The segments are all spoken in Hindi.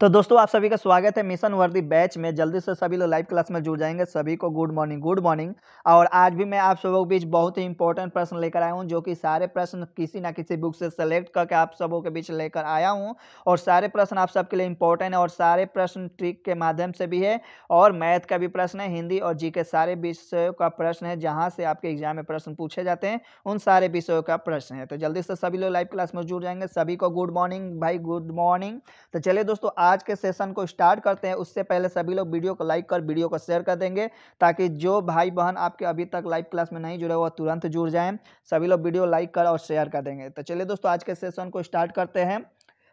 तो दोस्तों आप सभी का स्वागत है मिशन वर्दी बैच में जल्दी से सभी लोग लाइव क्लास में जुड़ जाएंगे सभी को गुड मॉर्निंग गुड मॉर्निंग और आज भी मैं आप सबों के बीच बहुत ही इंपॉर्टेंट प्रश्न लेकर आया हूँ जो कि सारे प्रश्न किसी ना किसी बुक से सेलेक्ट करके आप सबों के बीच लेकर आया हूँ और सारे प्रश्न आप सबके लिए इंपॉर्टेंट है और सारे प्रश्न ट्रिक के माध्यम से भी है और मैथ का भी प्रश्न है हिंदी और जी के सारे विषयों का प्रश्न है जहाँ से आपके एग्जाम में प्रश्न पूछे जाते हैं उन सारे विषयों का प्रश्न है तो जल्दी से सभी लोग लाइव क्लास में जुड़ जाएंगे सभी को गुड मॉर्निंग भाई गुड मॉर्निंग तो चलिए दोस्तों आज के सेशन को स्टार्ट करते हैं उससे पहले सभी लोग वीडियो को लाइक कर वीडियो को शेयर कर देंगे ताकि जो भाई बहन आपके अभी तक लाइव क्लास में नहीं जुड़े वो तुरंत जुड़ जाएँ सभी लोग वीडियो लाइक कर और शेयर कर देंगे तो चलिए दोस्तों आज के सेशन को स्टार्ट करते हैं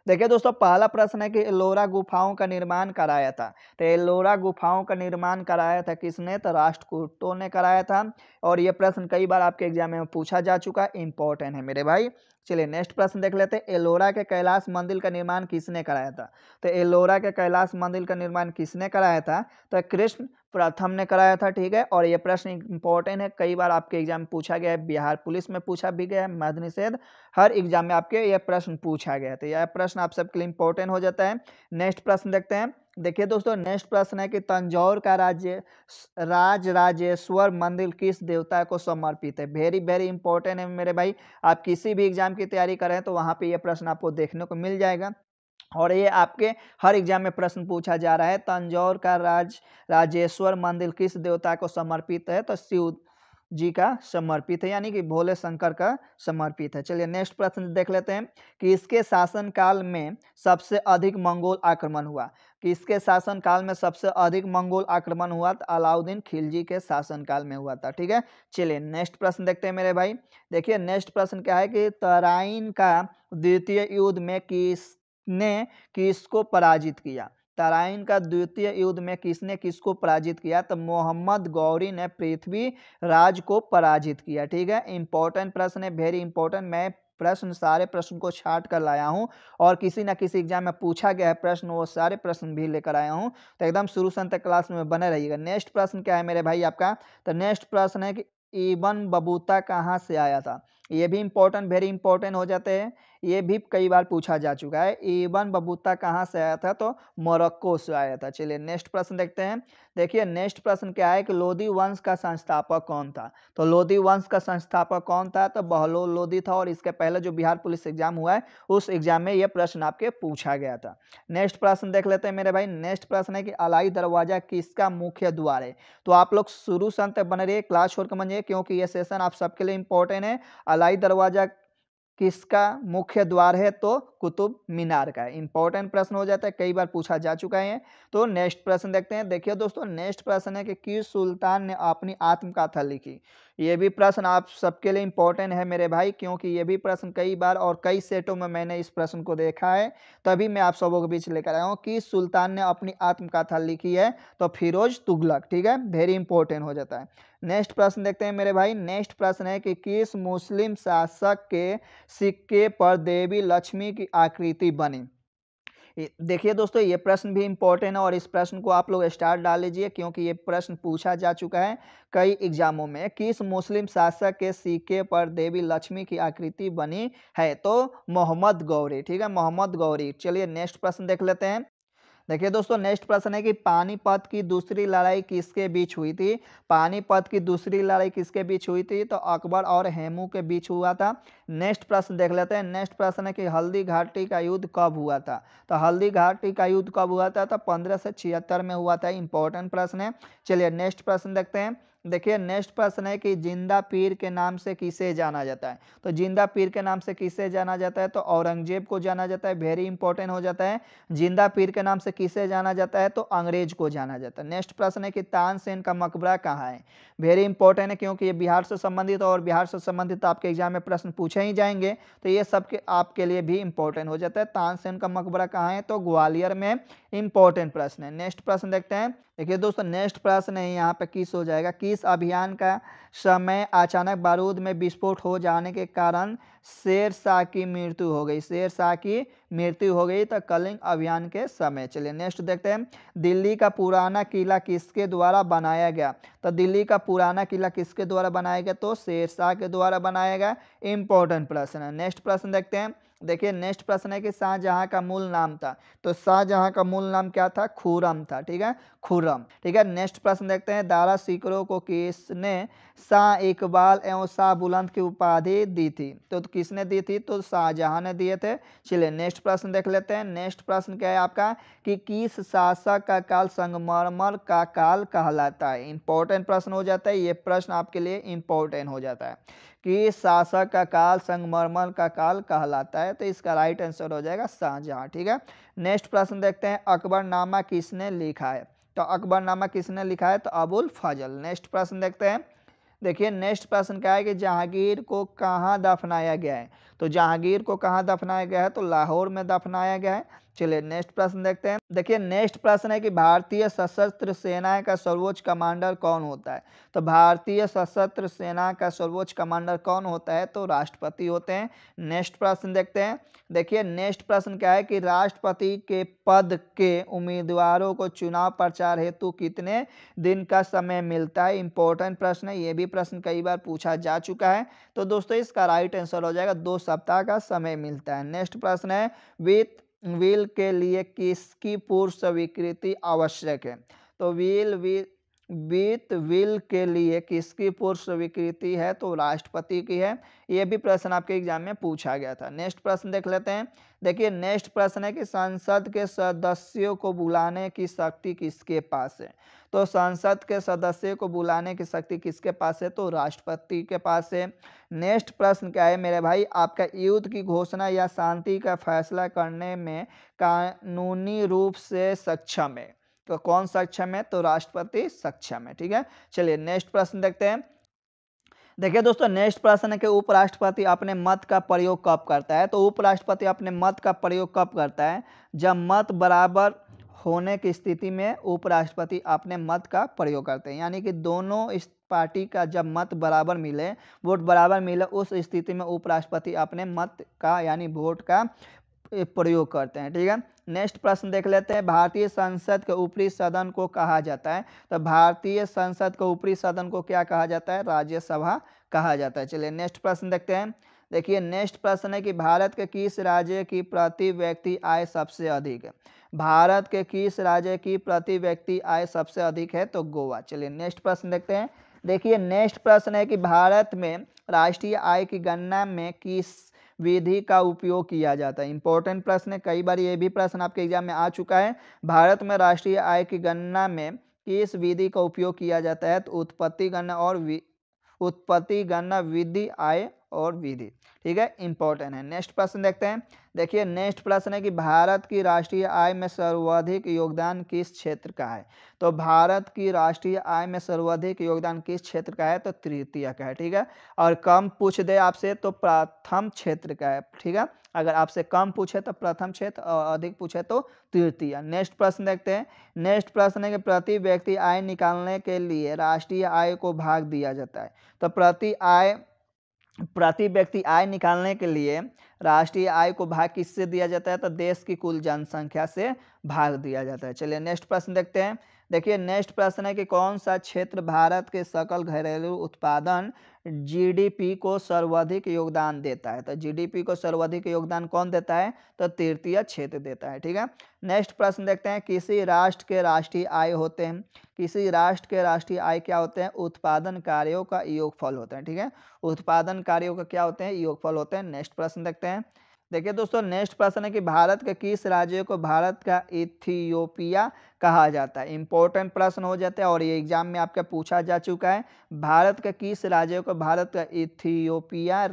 देखिए दोस्तों पहला प्रश्न है कि एलोरा गुफाओं का निर्माण कराया था तो एलोरा गुफाओं का निर्माण कराया था किसने तो राष्ट्रकूटों ने कराया था और ये प्रश्न कई बार आपके एग्जाम में पूछा जा चुका है इंपॉर्टेंट है मेरे भाई चलिए नेक्स्ट प्रश्न देख लेते हैं एलोरा के कैलाश मंदिर का निर्माण किसने कराया था तो एलोरा के कैलाश मंदिर का निर्माण किसने कराया था तो कृष्ण प्रथम ने कराया था ठीक है और ये प्रश्न इंपॉर्टेंट है कई बार आपके एग्जाम में पूछा गया है बिहार पुलिस में पूछा भी गया है मध्य निषेध हर एग्जाम में आपके यह प्रश्न पूछा गया है तो यह प्रश्न आप सबके लिए इंपॉर्टेंट हो जाता है नेक्स्ट प्रश्न देखते हैं देखिए दोस्तों नेक्स्ट प्रश्न है कि तंजौर का राज्य राज राजेश्वर मंदिर किस देवता को समर्पित है वेरी वेरी इंपॉर्टेंट है मेरे भाई आप किसी भी एग्जाम की तैयारी करें तो वहाँ पे ये प्रश्न आपको देखने को मिल जाएगा और ये आपके हर एग्जाम में प्रश्न पूछा जा रहा है तंजौर का राज राजेश्वर मंदिर किस देवता को समर्पित है तो शिव जी का समर्पित है यानी कि भोले शंकर का समर्पित है चलिए नेक्स्ट प्रश्न देख लेते हैं कि इसके शासनकाल में सबसे अधिक मंगोल आक्रमण हुआ कि इसके शासनकाल में सबसे अधिक मंगोल आक्रमण हुआ तो अलाउद्दीन खिलजी के शासनकाल में हुआ था ठीक है चलिए नेक्स्ट प्रश्न देखते हैं मेरे भाई देखिए नेक्स्ट प्रश्न क्या है कि तराइन का द्वितीय युद्ध में किसने किसको पराजित किया तराइन का द्वितीय युद्ध में किसने किसको पराजित किया तो मोहम्मद गौरी ने पृथ्वी राज को पराजित किया ठीक है इंपॉर्टेंट प्रश्न है वेरी इंपॉर्टेंट मैं प्रश्न सारे प्रश्न को छाट कर लाया हूँ और किसी ना किसी एग्जाम में पूछा गया है प्रश्न वो सारे प्रश्न भी लेकर आया हूँ तो एकदम शुरू से अंत क्लास में बने रहिएगा नेक्स्ट प्रश्न क्या है मेरे भाई आपका तो नेक्स्ट प्रश्न है कि इवन बबूता कहाँ से आया था ये भी इम्पोर्टेंट वेरी इंपॉर्टेंट हो जाते हैं ये भी कई बार पूछा जा चुका है ईबन बबूता कहाँ से आया था तो मोरक्को से आया था चलिए नेक्स्ट प्रश्न देखते हैं देखिए नेक्स्ट प्रश्न क्या है कि लोधी वंश का संस्थापक कौन था तो लोधी वंश का संस्थापक कौन था तो बहलो लोधी था और इसके पहले जो बिहार पुलिस एग्जाम हुआ है उस एग्जाम में यह प्रश्न आपके पूछा गया था नेक्स्ट प्रश्न देख लेते हैं मेरे भाई नेक्स्ट प्रश्न है कि अलाई दरवाजा किसका मुख्य द्वार है तो आप लोग शुरू से अंत बने रहिए क्लास छोड़ के बनिए क्योंकि यह सेशन आप सबके लिए इंपॉर्टेंट है अलाई दरवाज़ा किसका मुख्य द्वार है तो कुतुब मीनार का इंपॉर्टेंट प्रश्न हो जाता है कई बार पूछा जा चुका है तो नेक्स्ट प्रश्न देखते हैं देखिए दोस्तों नेक्स्ट प्रश्न है कि किस सुल्तान ने अपनी आत्मकथा लिखी ये भी प्रश्न आप सबके लिए इंपॉर्टेंट है मेरे भाई क्योंकि ये भी प्रश्न कई बार और कई सेटों में मैंने इस प्रश्न को देखा है तभी मैं आप सबों के बीच लेकर आया हूँ कि सुल्तान ने अपनी आत्मकथा लिखी है तो फिरोज तुगलक ठीक है वेरी इंपॉर्टेंट हो जाता है नेक्स्ट प्रश्न देखते हैं मेरे भाई नेक्स्ट प्रश्न है कि किस मुस्लिम शासक के सिक्के पर देवी लक्ष्मी की आकृति बनी देखिए दोस्तों ये प्रश्न भी इम्पोर्टेंट है और इस प्रश्न को आप लोग स्टार्ट डाल लीजिए क्योंकि ये प्रश्न पूछा जा चुका है कई एग्जामों में किस मुस्लिम शासक के सिक्के पर देवी लक्ष्मी की आकृति बनी है तो मोहम्मद गौरी ठीक है मोहम्मद गौरी चलिए नेक्स्ट प्रश्न देख लेते हैं देखिए दोस्तों नेक्स्ट प्रश्न है कि पानीपत की दूसरी लड़ाई किसके बीच हुई थी पानीपत की दूसरी लड़ाई किसके बीच हुई थी तो अकबर और हेमू के बीच हुआ था नेक्स्ट प्रश्न देख लेते हैं नेक्स्ट प्रश्न है कि हल्दी घाटी का युद्ध कब हुआ था तो हल्दी घाटी का युद्ध कब हुआ था तो पंद्रह सौ छिहत्तर में हुआ था इंपॉर्टेंट प्रश्न है चलिए नेक्स्ट प्रश्न देखते हैं देखिए नेक्स्ट प्रश्न है कि जिंदा पीर के नाम से किसे जाना जाता है तो जिंदा पीर के नाम से किसे जाना जाता है तो औरंगजेब को जाना जाता है वेरी इंपॉर्टेंट हो जाता है जिंदा पीर के नाम से किसे जाना जाता है तो अंग्रेज को जाना जाता है नेक्स्ट प्रश्न है कि तानसेन का मकबरा कहाँ है वेरी इंपॉर्टेंट है क्योंकि ये बिहार से संबंधित और बिहार से संबंधित तो आपके एग्जाम में प्रश्न पूछे ही जाएंगे तो ये सब के आपके लिए भी इंपॉर्टेंट हो जाता है तानसेन का मकबरा कहाँ है तो ग्वालियर में इंपॉर्टेंट प्रश्न है नेक्स्ट प्रश्न देखते हैं देखिए दोस्तों नेक्स्ट प्रश्न है यहाँ पे किस हो जाएगा किस अभियान का समय अचानक बारूद में विस्फोट हो जाने के कारण शेर शाह की मृत्यु हो गई शेर शाह की मृत्यु हो गई तो कलिंग अभियान के समय चलिए नेक्स्ट देखते हैं दिल्ली का पुराना किला किसके द्वारा बनाया गया तो दिल्ली का पुराना किला किसके द्वारा बनाया गया तो शेर शाह के द्वारा बनाया गया इंपॉर्टेंट प्रश्न है नेक्स्ट प्रश्न देखते हैं देखिए नेक्स्ट प्रश्न है कि शाहजहां का मूल नाम था तो शाहजहां का मूल नाम क्या था खुरम था ठीक है खुरम ठीक है नेक्स्ट प्रश्न देखते हैं दारा सिकरो को किसने शाह इकबाल एवं शाह बुलंद की उपाधि दी थी तो, तो किसने दी थी तो शाहजहां ने दिए थे चलिए नेक्स्ट प्रश्न देख लेते हैं नेक्स्ट प्रश्न क्या है आपका कि किस शासक का काल संगमरमर का काल कहलाता है इंपॉर्टेंट प्रश्न हो जाता है ये प्रश्न आपके लिए इंपॉर्टेंट हो जाता है कि शासक का काल संगमरमर का काल कहलाता है तो इसका राइट आंसर हो जाएगा शाहजहाँ ठीक है नेक्स्ट प्रश्न देखते हैं अकबरनामा किसने लिखा है तो अकबरनामा किसने लिखा है तो अबुल फजल नेक्स्ट प्रश्न देखते हैं देखिए नेक्स्ट प्रश्न क्या है कि जहांगीर को कहाँ दफनाया गया है तो जहांगीर को कहाँ दफनाया गया है तो लाहौर में दफनाया गया है चलिए नेक्स्ट प्रश्न देखते हैं देखिए नेक्स्ट प्रश्न है कि भारतीय सशस्त्र सेना का सर्वोच्च कमांडर कौन होता है तो भारतीय सशस्त्र सेना का सर्वोच्च कमांडर कौन होता है तो राष्ट्रपति होते हैं नेक्स्ट प्रश्न देखते हैं देखिए नेक्स्ट प्रश्न क्या है कि राष्ट्रपति के पद के उम्मीदवारों को चुनाव प्रचार हेतु कितने दिन का समय मिलता है इंपॉर्टेंट प्रश्न है ये भी प्रश्न कई बार पूछा जा चुका है तो दोस्तों इसका राइट आंसर हो जाएगा दो सप्ताह का समय मिलता है नेक्स्ट प्रश्न है विथ व्हील के लिए किसकी पूर्व स्वीकृति आवश्यक है तो व्हील वी बीत विल के लिए किसकी पूर्व स्वीकृति है तो राष्ट्रपति की है ये भी प्रश्न आपके एग्जाम में पूछा गया था नेक्स्ट प्रश्न देख लेते हैं देखिए नेक्स्ट प्रश्न है कि संसद के सदस्यों को बुलाने की शक्ति किसके पास है तो संसद के सदस्यों को बुलाने की शक्ति किसके पास है तो राष्ट्रपति के पास है नेक्स्ट प्रश्न क्या है मेरे भाई आपका युद्ध की घोषणा या शांति का फैसला करने में कानूनी रूप से सक्षम है तो कौन सक्षम है तो राष्ट्रपति सक्षम है ठीक है चलिए नेक्स्ट प्रश्न देखते हैं देखिए दोस्तों नेक्स्ट प्रश्न है कि उपराष्ट्रपति अपने मत का प्रयोग कब करता है तो उपराष्ट्रपति अपने मत का प्रयोग कब करता है जब मत बराबर होने की स्थिति में उपराष्ट्रपति अपने मत का प्रयोग करते हैं यानी कि दोनों इस पार्टी का जब मत बराबर मिले वोट बराबर मिले उस स्थिति में उपराष्ट्रपति अपने मत का यानी वोट का प्रयोग करते हैं ठीक है नेक्स्ट प्रश्न देख लेते हैं भारतीय संसद के ऊपरी सदन को कहा जाता है तो भारतीय संसद के ऊपरी सदन को क्या कहा जाता है राज्यसभा कहा जाता है चलिए नेक्स्ट प्रश्न देखते हैं देखिए नेक्स्ट प्रश्न है कि भारत के किस राज्य की प्रति व्यक्ति आय सबसे अधिक है भारत के किस राज्य की प्रति व्यक्ति आय सबसे अधिक है तो गोवा चलिए नेक्स्ट प्रश्न देखते हैं देखिए नेक्स्ट प्रश्न है कि भारत में राष्ट्रीय आय की गणना में किस विधि का उपयोग किया जाता है इंपॉर्टेंट प्रश्न है कई बार ये भी प्रश्न आपके एग्जाम में आ चुका है भारत में राष्ट्रीय आय की गणना में किस विधि का उपयोग किया जाता है तो उत्पत्ति गणना और उत्पत्ति गणना विधि आय और विधि ठीक है इंपॉर्टेंट है नेक्स्ट प्रश्न देखते हैं देखिए नेक्स्ट प्रश्न है कि भारत की राष्ट्रीय आय में सर्वाधिक योगदान किस क्षेत्र का है तो भारत की राष्ट्रीय आय में सर्वाधिक योगदान किस क्षेत्र का है तो तृतीय का है ठीक है और कम पूछ दे आपसे तो प्रथम क्षेत्र का है ठीक है अगर आपसे कम पूछे तो प्रथम क्षेत्र और अधिक पूछे तो तृतीय नेक्स्ट प्रश्न देखते हैं नेक्स्ट प्रश्न है कि प्रति व्यक्ति आय निकालने के लिए राष्ट्रीय आय को भाग दिया जाता है तो प्रति आय प्रति व्यक्ति आय निकालने के लिए राष्ट्रीय आय को भाग किससे दिया जाता है तो देश की कुल जनसंख्या से भाग दिया जाता है चलिए नेक्स्ट प्रश्न देखते हैं देखिए नेक्स्ट प्रश्न है कि कौन सा क्षेत्र भारत के सकल घरेलू उत्पादन जीडीपी को सर्वाधिक योगदान देता है तो जीडीपी को सर्वाधिक योगदान कौन देता है तो तृतीय क्षेत्र देता है ठीक है नेक्स्ट प्रश्न देखते हैं किसी राष्ट्र के राष्ट्रीय आय होते हैं किसी राष्ट्र के राष्ट्रीय आय क्या होते हैं उत्पादन कार्यों का योगफल होते हैं ठीक है उत्पादन कार्यों का क्या होते हैं योगफल होते हैं नेक्स्ट प्रश्न देखते हैं देखिए दोस्तों नेक्स्ट प्रश्न है कि भारत के किस राज्य को भारत का इथियोपिया कहा जाता है इंपॉर्टेंट प्रश्न हो जाते हैं और ये एग्जाम में आपका पूछा जा चुका है भारत के किस राज्य को भारत का इथियोपिया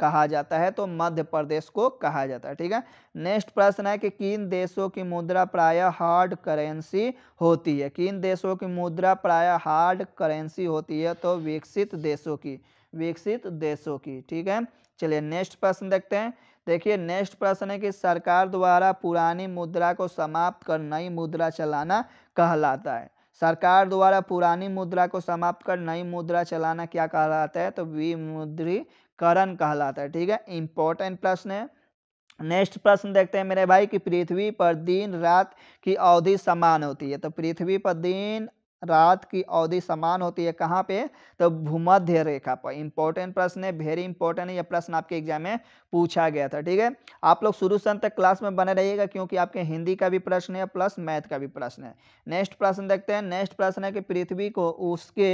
कहा जाता है तो मध्य प्रदेश को कहा जाता है ठीक है नेक्स्ट प्रश्न है कि किन देशों की मुद्रा प्रायः हार्ड करेंसी होती है किन देशों की मुद्रा प्रायः हार्ड करेंसी होती है तो विकसित देशों की विकसित देशों की ठीक है चलिए नेक्स्ट प्रश्न देखते हैं देखिए नेक्स्ट प्रश्न है कि सरकार द्वारा पुरानी मुद्रा को समाप्त कर नई मुद्रा चलाना कहलाता है सरकार द्वारा पुरानी मुद्रा को समाप्त कर नई मुद्रा चलाना क्या कहलाता है तो विमुद्रीकरण कहलाता है ठीक है इंपॉर्टेंट प्रश्न है नेक्स्ट प्रश्न देखते हैं मेरे भाई कि पृथ्वी पर दिन रात की अवधि समान होती है तो पृथ्वी पर दिन रात की अवधि समान होती है कहाँ पे तो भूमध्य रेखा पर इंपॉर्टेंट प्रश्न है वेरी इंपॉर्टेंट है यह प्रश्न आपके एग्जाम में पूछा गया था ठीक है आप लोग शुरू से अंत तक क्लास में बने रहिएगा क्योंकि आपके हिंदी का भी प्रश्न है प्लस मैथ का भी प्रश्न है नेक्स्ट प्रश्न देखते हैं नेक्स्ट प्रश्न है कि पृथ्वी को उसके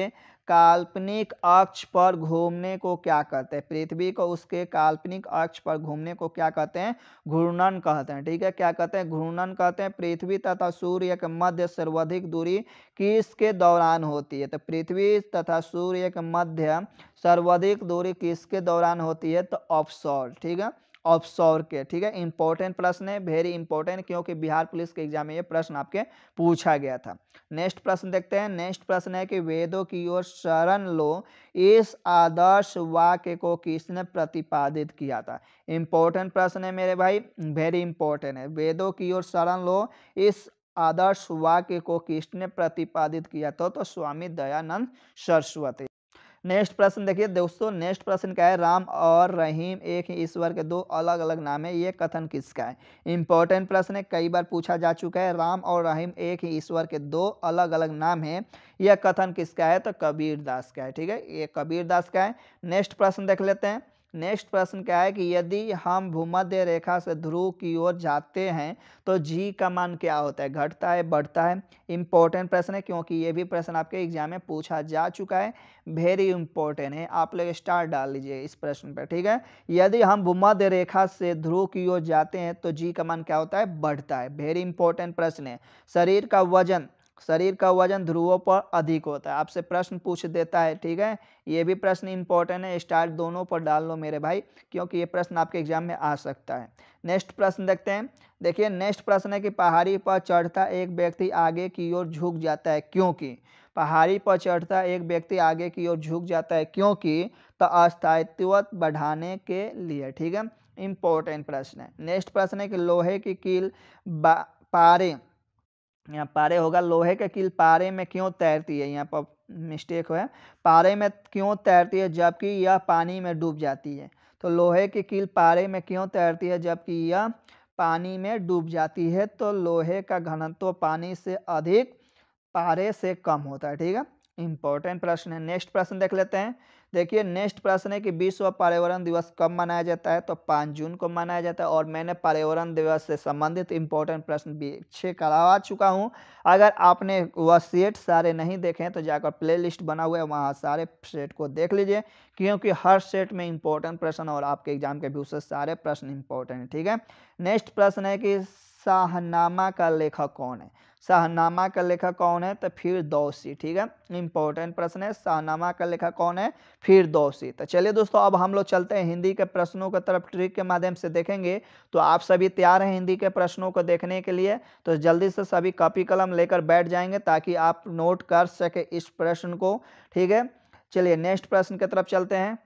काल्पनिक अक्ष पर घूमने को क्या कहते हैं पृथ्वी को उसके काल्पनिक अक्ष पर घूमने को क्या कहते हैं घूर्णन कहते हैं ठीक है क्या कहते हैं घूर्णन कहते हैं पृथ्वी तथा सूर्य के मध्य सर्वाधिक दूरी किसके दौरान होती है तो पृथ्वी तथा सूर्य के मध्य सर्वाधिक दूरी किसके दौरान होती है तो ऑफ ठीक है ऑब्सॉर्व के ठीक है इंपॉर्टेंट प्रश्न है वेरी इंपॉर्टेंट क्योंकि बिहार पुलिस के एग्जाम में ये प्रश्न आपके पूछा गया था नेक्स्ट प्रश्न देखते हैं नेक्स्ट प्रश्न है कि वेदों की ओर शरण लो इस आदर्श वाक्य को किसने प्रतिपादित किया था इंपॉर्टेंट प्रश्न है मेरे भाई वेरी इंपॉर्टेंट है वेदों की ओर शरण लो इस आदर्श वाक्य को किसने प्रतिपादित किया था तो स्वामी दयानंद सरस्वती नेक्स्ट प्रश्न देखिए दोस्तों नेक्स्ट प्रश्न क्या है राम और रहीम एक ही ईश्वर के दो अलग अलग नाम है ये कथन किसका है इंपॉर्टेंट प्रश्न है कई बार पूछा जा चुका है राम और रहीम एक ही ईश्वर के दो अलग अलग नाम है यह कथन किसका है तो कबीर दास का है ठीक है ये कबीर दास का है नेक्स्ट प्रश्न देख लेते हैं नेक्स्ट प्रश्न क्या है कि यदि हम भूमध्य रेखा से ध्रुव की ओर जाते हैं तो जी का मान क्या होता है घटता है बढ़ता है इम्पोर्टेंट प्रश्न है क्योंकि ये भी प्रश्न आपके एग्जाम में पूछा जा चुका है वेरी इंपॉर्टेंट है आप लोग स्टार डाल लीजिए इस प्रश्न पर ठीक है यदि हम भूमध्य रेखा से ध्रुव की ओर जाते हैं तो जी का मान क्या होता है बढ़ता है वेरी इंपॉर्टेंट प्रश्न है शरीर का वजन शरीर का वजन ध्रुवों पर अधिक होता है आपसे प्रश्न पूछ देता है ठीक है ये भी प्रश्न इंपॉर्टेंट है स्टार दोनों पर डाल लो मेरे भाई क्योंकि ये प्रश्न आपके एग्जाम में आ सकता है नेक्स्ट प्रश्न देखते हैं देखिए नेक्स्ट प्रश्न है कि पहाड़ी पर चढ़ता एक व्यक्ति आगे की ओर झुक जाता है क्योंकि पहाड़ी पर चढ़ता एक व्यक्ति आगे की ओर झुक जाता है क्योंकि तो अस्थायित्व बढ़ाने के लिए ठीक है इम्पोर्टेंट प्रश्न है नेक्स्ट प्रश्न है कि लोहे की कील पारे यहाँ पारे होगा लोहे के कील पारे में क्यों तैरती है यहाँ पर मिस्टेक है पारे में क्यों तैरती है जबकि यह पानी में डूब जाती है तो लोहे की कील पारे में क्यों तैरती है जबकि यह पानी में डूब जाती है तो लोहे का घनत्व पानी से अधिक पारे से कम होता है ठीक है इंपॉर्टेंट प्रश्न है नेक्स्ट प्रश्न देख लेते हैं देखिए नेक्स्ट प्रश्न है कि विश्व पर्यावरण दिवस कब मनाया जाता है तो पाँच जून को मनाया जाता है और मैंने पर्यावरण दिवस से संबंधित इंपॉर्टेंट प्रश्न छः करवा चुका हूँ अगर आपने वह सेट सारे नहीं देखे तो जाकर प्लेलिस्ट बना हुआ है वहाँ सारे सेट को देख लीजिए क्योंकि हर सेट में इंपॉर्टेंट प्रश्न और आपके एग्जाम के भी से सारे प्रश्न इंपॉर्टेंट ठीक है नेक्स्ट प्रश्न है कि शाहनामा का लेखक कौन है शाहनामा का लेखक कौन है तो फिर दोषी ठीक है इंपॉर्टेंट प्रश्न है शाहनामा का लेखक कौन है फिर दोषी तो चलिए दोस्तों अब हम लोग चलते हैं हिंदी के प्रश्नों के तरफ ट्रिक के माध्यम से देखेंगे तो आप सभी तैयार हैं हिंदी के प्रश्नों को देखने के लिए तो जल्दी से सभी कॉपी कलम लेकर बैठ जाएंगे ताकि आप नोट कर सके इस प्रश्न को ठीक है चलिए नेक्स्ट प्रश्न की तरफ चलते हैं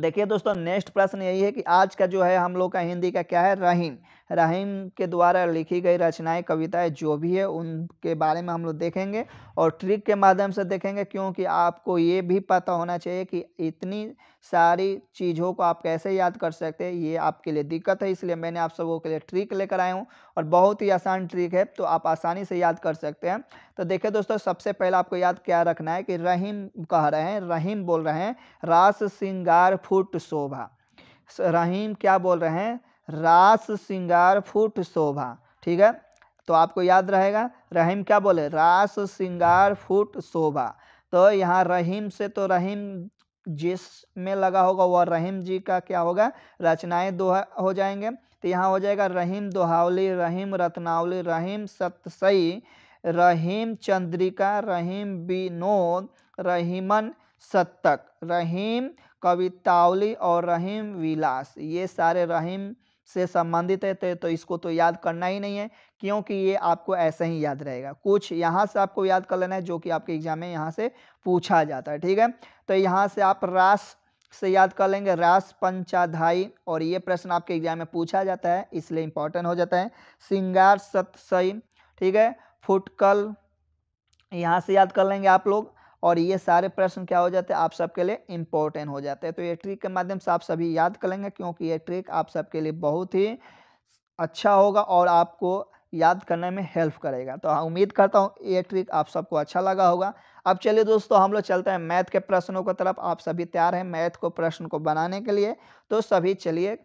देखिए दोस्तों नेक्स्ट प्रश्न यही है कि आज का जो है हम लोग का हिंदी का क्या है रहीन रहीम के द्वारा लिखी गई रचनाएं कविताएं जो भी है उनके बारे में हम लोग देखेंगे और ट्रिक के माध्यम से देखेंगे क्योंकि आपको ये भी पता होना चाहिए कि इतनी सारी चीज़ों को आप कैसे याद कर सकते हैं ये आपके लिए दिक्कत है इसलिए मैंने आप सबों के लिए ट्रिक लेकर आया हूँ और बहुत ही आसान ट्रिक है तो आप आसानी से याद कर सकते हैं तो देखिए दोस्तों सबसे पहले आपको याद क्या रखना है कि रहीम कह रहे हैं रहीम बोल रहे हैं रास श्रृंगार फुट शोभा रहीम क्या बोल रहे हैं रास श्रृंगार फूट शोभा ठीक है तो आपको याद रहेगा रहीम क्या बोले रास श्रृंगार फूट शोभा तो यहाँ रहीम से तो रहीम जिस में लगा होगा वह रहीम जी का क्या होगा रचनाएं दोहा हो जाएंगे तो यहाँ हो जाएगा रहीम दोहावली रहीम रत्नावली रहीम सतसई रहीम चंद्रिका रहीम विनोद रहीमन सत्तक रहीम कवितावली और रहीम विलास ये सारे रहीम से संबंधित है तो, तो इसको तो याद करना ही नहीं है क्योंकि ये आपको ऐसे ही याद रहेगा कुछ यहाँ से आपको याद कर लेना है जो कि आपके एग्जाम में यहाँ से पूछा जाता है ठीक है तो यहाँ से आप रास से याद कर लेंगे रास पंचाधाई और ये प्रश्न आपके एग्जाम में पूछा जाता है इसलिए इंपॉर्टेंट हो जाता है सिंगार सतसई ठीक है फुटकल यहाँ से याद कर लेंगे आप लोग और ये सारे प्रश्न क्या हो जाते हैं आप सबके लिए इम्पोर्टेंट हो जाते हैं तो ये ट्रिक के माध्यम से आप सभी याद कर लेंगे क्योंकि ये ट्रिक आप सबके लिए बहुत ही अच्छा होगा और आपको याद करने में हेल्प करेगा तो हाँ उम्मीद करता हूँ ये ट्रिक आप सबको अच्छा लगा होगा अब चलिए दोस्तों हम लोग चलते हैं मैथ के प्रश्नों की तरफ आप सभी तैयार हैं मैथ को प्रश्न को बनाने के लिए तो सभी चलिए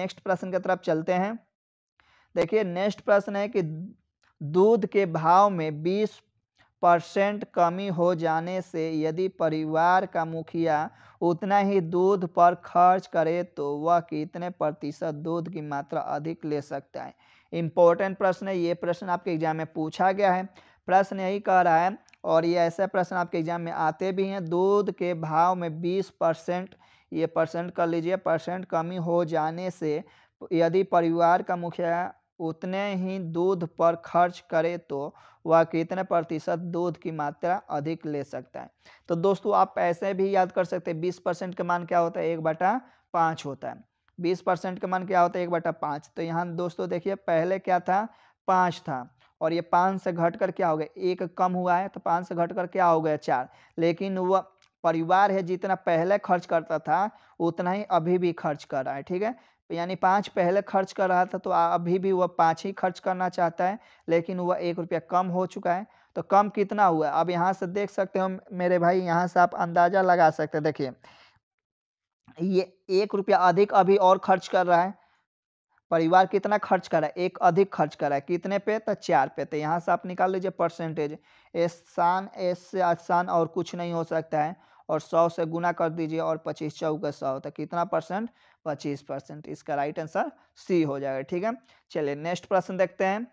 नेक्स्ट प्रश्न की तरफ चलते हैं देखिए नेक्स्ट प्रश्न है कि दूध के भाव में बीस परसेंट कमी हो जाने से यदि परिवार का मुखिया उतना ही दूध पर खर्च करे तो वह कितने प्रतिशत दूध की मात्रा अधिक ले सकता है इम्पोर्टेंट प्रश्न है ये प्रश्न आपके एग्जाम में पूछा गया है प्रश्न यही कह रहा है और ये ऐसे प्रश्न आपके एग्जाम में आते भी हैं दूध के भाव में बीस परसेंट ये परसेंट कर लीजिए परसेंट कमी हो जाने से यदि परिवार का मुखिया उतने ही दूध पर खर्च करे तो वह कितने प्रतिशत दूध की मात्रा अधिक ले सकता है तो दोस्तों आप ऐसे भी याद कर सकते हैं बीस परसेंट का मान क्या होता है एक बटा पाँच होता है बीस परसेंट का मान क्या होता है एक बटा पाँच तो यहाँ दोस्तों देखिए पहले क्या था पाँच था और ये पाँच से घटकर क्या हो गया एक कम हुआ है तो पाँच से घटकर क्या हो गया चार लेकिन वह परिवार है जितना पहले खर्च करता था उतना ही अभी भी खर्च कर रहा है ठीक है यानी पाँच पहले खर्च कर रहा था तो अभी भी वह पाँच ही खर्च करना चाहता है लेकिन वह एक रुपया कम हो चुका है तो कम कितना हुआ अब यहाँ से देख सकते हो मेरे भाई यहाँ से आप अंदाज़ा लगा सकते हैं देखिए ये एक रुपया अधिक अभी और खर्च कर रहा है परिवार कितना खर्च कर रहा है एक अधिक खर्च कर रहा है कितने पे तो चार पे तो यहाँ से आप निकाल लीजिए परसेंटेज एहसान एस से आसान और कुछ नहीं हो सकता है और सौ से गुना कर दीजिए और पच्चीस चौका सौ तो कितना परसेंट पच्चीस परसेंट इसका राइट आंसर सी हो जाएगा ठीक है चलिए नेक्स्ट प्रश्न देखते हैं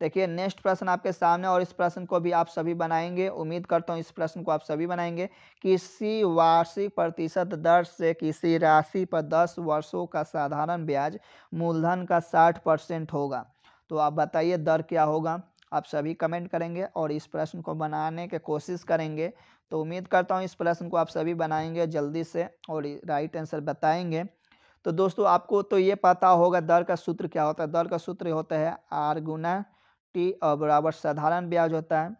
देखिए नेक्स्ट प्रश्न आपके सामने और इस प्रश्न को भी आप सभी बनाएंगे उम्मीद करता हूँ इस प्रश्न को आप सभी बनाएंगे किसी वार्षिक प्रतिशत दर से किसी राशि पर दस वर्षों का साधारण ब्याज मूलधन का साठ परसेंट होगा तो आप बताइए दर क्या होगा आप सभी कमेंट करेंगे और इस प्रश्न को बनाने की कोशिश करेंगे तो उम्मीद करता हूँ इस प्रश्न को आप सभी बनाएंगे जल्दी से और राइट आंसर बताएंगे तो दोस्तों आपको तो ये पता होगा दर का सूत्र क्या होता है दर का सूत्र होता है आर गुना टी और बराबर साधारण ब्याज होता है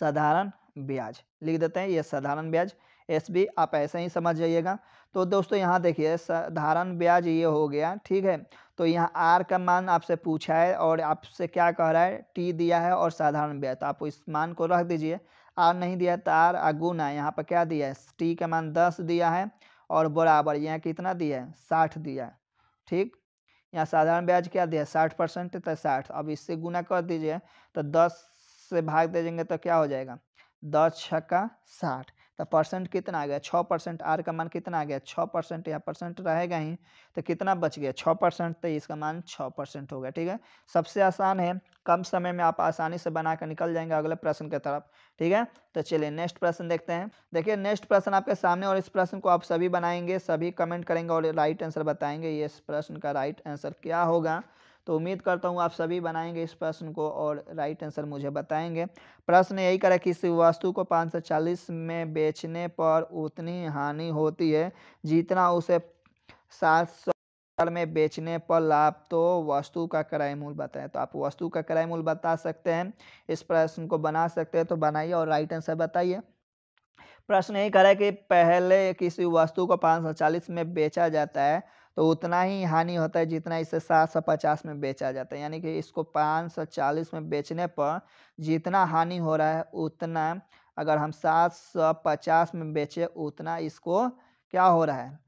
साधारण ब्याज लिख देते हैं ये साधारण ब्याज एस बी आप ऐसे ही समझ जाइएगा तो दोस्तों यहाँ देखिए साधारण ब्याज ये हो गया ठीक है तो यहाँ आर का मान आपसे पूछा है और आपसे क्या कह रहा है टी दिया है और साधारण व्यय तो आप इस मान को रख दीजिए आर नहीं दिया तो आर अगुना यहाँ पर क्या दिया है टी का मान दस दिया है और बराबर यहाँ कितना दिया है साठ दिया है ठीक यहाँ साधारण ब्याज क्या दिया है साठ परसेंट तो साठ अब इससे गुना कर दीजिए तो दस से भाग दे देंगे तो क्या हो जाएगा दस छक्का साठ तो परसेंट कितना आ गया छः परसेंट आर का मान कितना आ गया छः परसेंट या परसेंट रहेगा ही तो कितना बच गया छः परसेंट तो इसका मान छः परसेंट होगा ठीक है सबसे आसान है कम समय में आप आसानी से बनाकर निकल जाएंगे अगले प्रश्न की तरफ ठीक है तो चलिए नेक्स्ट प्रश्न देखते हैं देखिए नेक्स्ट प्रश्न आपके सामने और इस प्रश्न को आप सभी बनाएंगे सभी कमेंट करेंगे और राइट आंसर बताएंगे ये इस प्रश्न का राइट आंसर क्या होगा तो उम्मीद करता हूँ आप सभी बनाएंगे इस प्रश्न को और राइट आंसर मुझे बताएंगे प्रश्न यही करा कि किसी वस्तु को पाँच सौ चालीस में बेचने पर उतनी हानि होती है जितना उसे सात सौ में बेचने पर लाभ तो वस्तु का क्रय मूल बताएं तो आप वस्तु का क्रय मूल बता सकते हैं इस प्रश्न को बना सकते हैं तो बनाइए और राइट आंसर बताइए प्रश्न यही करा कि पहले किसी वस्तु को पाँच में बेचा जाता है तो उतना ही हानि होता है जितना इसे सात सौ पचास में बेचा जाता है यानी कि इसको पाँच सौ चालीस में बेचने पर जितना हानि हो रहा है उतना अगर हम सात सौ पचास में बेचे उतना इसको क्या हो रहा है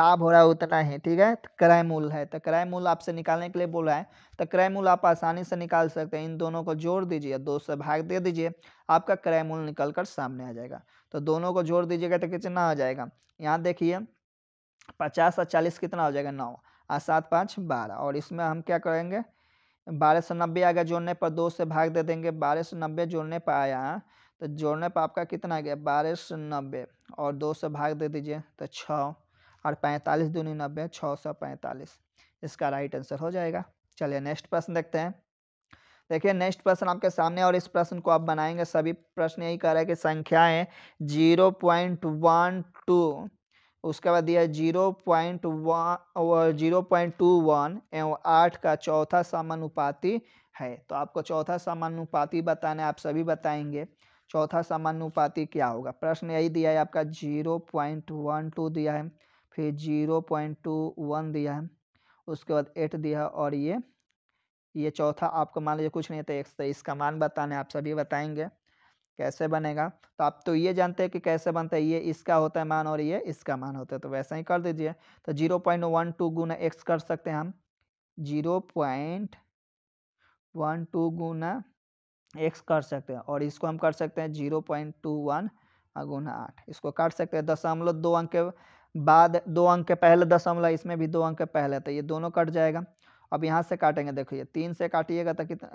लाभ हो रहा है उतना ही ठीक है तो क्रय मूल है तो क्रय मूल आपसे निकालने के लिए बोल रहा है तो क्रय मूल आप आसानी से निकाल सकते हैं इन दोनों को जोड़ दीजिए दो से भाग दे दीजिए आपका क्रय मूल निकल कर सामने आ जाएगा तो दोनों को जोड़ दीजिएगा तो कितना आ जाएगा यहाँ देखिए पचास और चालीस कितना हो जाएगा नौ और सात पाँच बारह और इसमें हम क्या करेंगे बारह सौ नब्बे अगर जोड़ने पर दो से भाग दे देंगे बारह सौ नब्बे जोड़ने पर आया हाँ? तो जोड़ने पर आपका कितना आ गया बारह सौ नब्बे और दो से भाग दे दीजिए तो छः और पैंतालीस दूनी नब्बे छः सौ पैंतालीस इसका राइट आंसर हो जाएगा चलिए नेक्स्ट प्रश्न देखते हैं देखिए नेक्स्ट प्रश्न आपके सामने और इस प्रश्न को आप बनाएंगे सभी प्रश्न यही कह रहे हैं कि संख्याएं जीरो पॉइंट वन टू उसके बाद दिया zero point one zero point two one एवं आठ का चौथा समानुपाती है तो आपको चौथा समानुपाती बताना है आप सभी बताएंगे चौथा समानुपाती क्या होगा प्रश्न यही दिया है आपका जीरो पॉइंट वन टू दिया है फिर जीरो पॉइंट टू वन दिया है उसके बाद एट दिया है और ये ये चौथा आपको मान लीजिए कुछ नहीं था तो एक तेईस तो मान बताना आप सभी बताएंगे कैसे बनेगा तो आप तो ये जानते हैं कि कैसे बनता है ये इसका होता है मान और ये इसका मान होता है तो वैसा ही कर दीजिए तो जीरो पॉइंट वन टू गुना एक्स कर सकते हैं हम जीरो पॉइंट वन टू गुना एक्स कर सकते हैं और इसको हम कर सकते हैं जीरो पॉइंट टू वन गुना आठ इसको काट सकते हैं दशमलव दो अंक के बाद दो अंक के पहले दशमलव इसमें भी दो अंक के पहले तो ये दोनों कट जाएगा अब यहाँ से काटेंगे देखिए तीन से काटिएगा तो कितना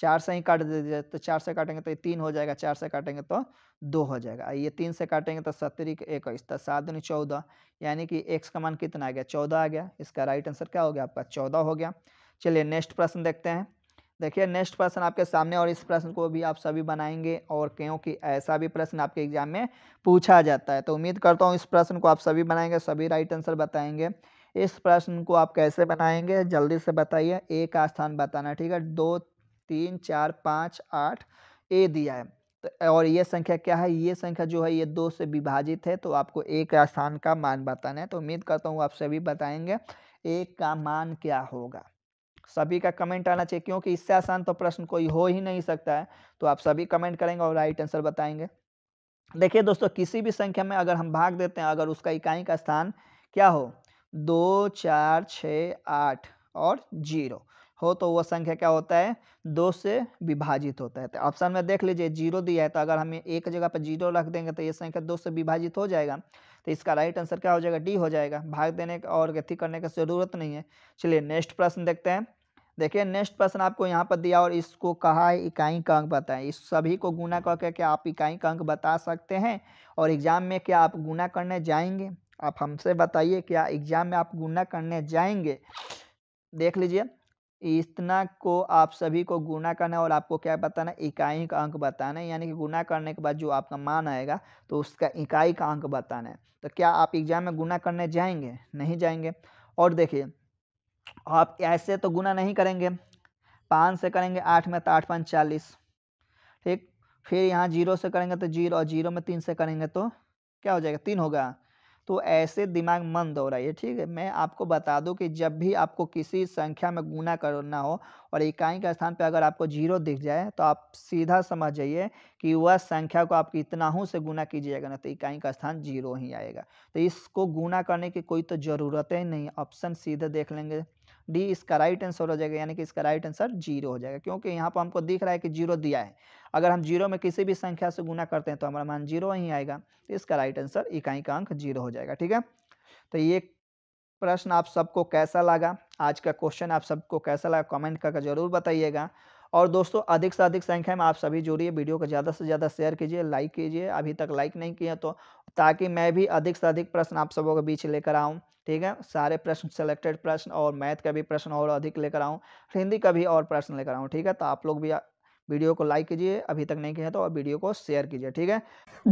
चार से ही काट दीजिए तो चार से काटेंगे तो ये तीन हो जाएगा चार से काटेंगे तो दो हो जाएगा ये तीन से काटेंगे तो सत्तरी इक्कीस तो सात दिन चौदह यानी कि एक्स का मान कितना आ गया चौदह आ गया इसका राइट आंसर क्या हो गया आपका चौदह हो गया चलिए नेक्स्ट प्रश्न देखते हैं देखिए नेक्स्ट प्रश्न आपके सामने और इस प्रश्न को भी आप सभी बनाएंगे और क्योंकि ऐसा भी प्रश्न आपके एग्जाम में पूछा जाता है तो उम्मीद करता हूँ इस प्रश्न को आप सभी बनाएंगे सभी राइट आंसर बताएंगे इस प्रश्न को आप कैसे बनाएंगे जल्दी से बताइए एक स्थान बताना ठीक है दो तीन चार पाँच आठ ए दिया है तो और ये संख्या क्या है ये संख्या जो है ये दो से विभाजित है तो आपको एक स्थान का मान बताना है तो उम्मीद करता हूँ आप सभी बताएंगे एक का मान क्या होगा सभी का कमेंट आना चाहिए क्योंकि इससे आसान तो प्रश्न कोई हो ही नहीं सकता है तो आप सभी कमेंट करेंगे और राइट आंसर बताएंगे देखिए दोस्तों किसी भी संख्या में अगर हम भाग देते हैं अगर उसका इकाई का स्थान क्या हो दो चार छ आठ और जीरो हो तो वह संख्या क्या होता है दो से विभाजित होता है तो ऑप्शन में देख लीजिए जीरो दिया है तो अगर हमें एक जगह पर जीरो रख देंगे तो ये संख्या दो से विभाजित हो जाएगा तो इसका राइट आंसर क्या हो जाएगा डी हो जाएगा भाग देने और गति करने की जरूरत नहीं है चलिए नेक्स्ट प्रश्न देखते हैं देखिए नेक्स्ट प्रश्न आपको यहाँ पर दिया और इसको कहा है इकाई का अंक बताएं इस सभी को गुना करके क्या आप इकाई का अंक बता सकते हैं और एग्ज़ाम में क्या आप गुना करने जाएंगे आप हमसे बताइए क्या एग्ज़ाम में आप गुना करने जाएंगे देख लीजिए इतना को आप सभी को गुना करना है और आपको क्या बताना इकाई का अंक बताना है यानी कि गुना करने के बाद जो आपका मान आएगा तो उसका इकाई का अंक बताना है तो क्या आप एग्जाम में गुना करने जाएंगे नहीं जाएंगे और देखिए आप ऐसे तो गुना नहीं करेंगे पाँच से करेंगे आठ में तो आठ पाँच चालीस ठीक फिर यहाँ जीरो से करेंगे तो जीरो और जीरो में तीन से करेंगे तो क्या हो जाएगा तीन होगा तो ऐसे दिमाग मंद हो रहा है ठीक है मैं आपको बता दूं कि जब भी आपको किसी संख्या में गुना करना हो और इकाई के स्थान पर अगर आपको जीरो दिख जाए तो आप सीधा समझ जाइए कि वह संख्या को आप इतनाहों से गुना कीजिएगा ना तो इकाई का स्थान जीरो ही आएगा तो इसको गुना करने की कोई तो ज़रूरत ही नहीं ऑप्शन सीधे देख लेंगे डी इसका राइट आंसर हो जाएगा यानी कि इसका राइट आंसर जीरो हो जाएगा क्योंकि यहाँ पर हमको दिख रहा है कि जीरो दिया है अगर हम जीरो में किसी भी संख्या से गुना करते हैं तो हमारा मान जीरो ही आएगा तो इसका राइट आंसर इकाई का अंक जीरो हो जाएगा ठीक है तो ये प्रश्न आप सबको कैसा लगा आज का क्वेश्चन आप सबको कैसा लगा कमेंट करके जरूर बताइएगा और दोस्तों अधिक से अधिक संख्या में आप सभी जुड़िए वीडियो को ज़्यादा से ज़्यादा शेयर कीजिए लाइक कीजिए अभी तक लाइक नहीं किया तो ताकि मैं भी अधिक से अधिक प्रश्न आप सबों के बीच लेकर आऊँ ठीक है सारे प्रश्न सेलेक्टेड प्रश्न और मैथ का भी प्रश्न और अधिक लेकर आऊँ हिंदी का भी और प्रश्न लेकर आऊँ ठीक है तो आप लोग भी वीडियो को लाइक कीजिए अभी तक नहीं किया तो और वीडियो को शेयर कीजिए ठीक है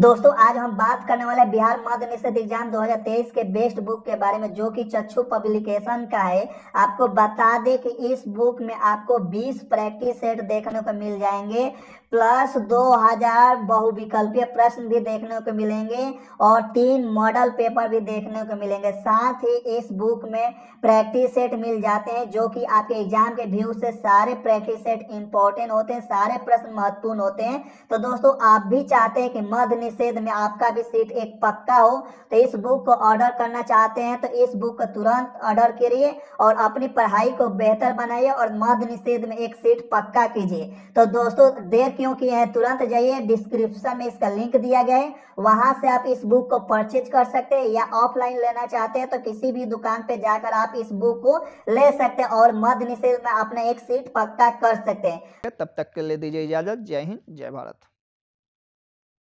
दोस्तों आज हम बात करने वाले बिहार मध्य निषेध एग्जाम 2023 के बेस्ट बुक के बारे में जो कि चक्षु पब्लिकेशन का है आपको बता दें कि इस बुक में आपको 20 प्रैक्टिस सेट देखने को मिल जाएंगे प्लस 2000 बहुविकल्पीय प्रश्न भी देखने को मिलेंगे और तीन मॉडल पेपर भी देखने को मिलेंगे साथ ही इस बुक में प्रैक्टिस सेट मिल जाते हैं जो कि आपके एग्जाम के व्यू से सारे प्रैक्टिस सेट इंपॉर्टेंट होते हैं सारे प्रश्न महत्वपूर्ण होते हैं तो दोस्तों आप भी चाहते हैं कि मध्य निषेध में आपका भी सीट एक पक्का हो तो इस बुक को ऑर्डर करना चाहते हैं तो इस बुक को तुरंत ऑर्डर करिए और अपनी पढ़ाई को बेहतर बनाइए और मध्य निषेध में एक सीट पक्का कीजिए तो दोस्तों देर क्यों किए हैं तुरंत जाइए डिस्क्रिप्शन में इसका लिंक दिया गया है वहां से आप इस बुक को परचेज कर सकते हैं या ऑफलाइन लेना चाहते हैं तो किसी भी दुकान पे जाकर आप इस बुक को ले सकते हैं और मध्य निषेध में अपना एक सीट पक्का कर सकते हैं तब तक के लिए दे दीजिए इजाज़त जय हिंद जय भारत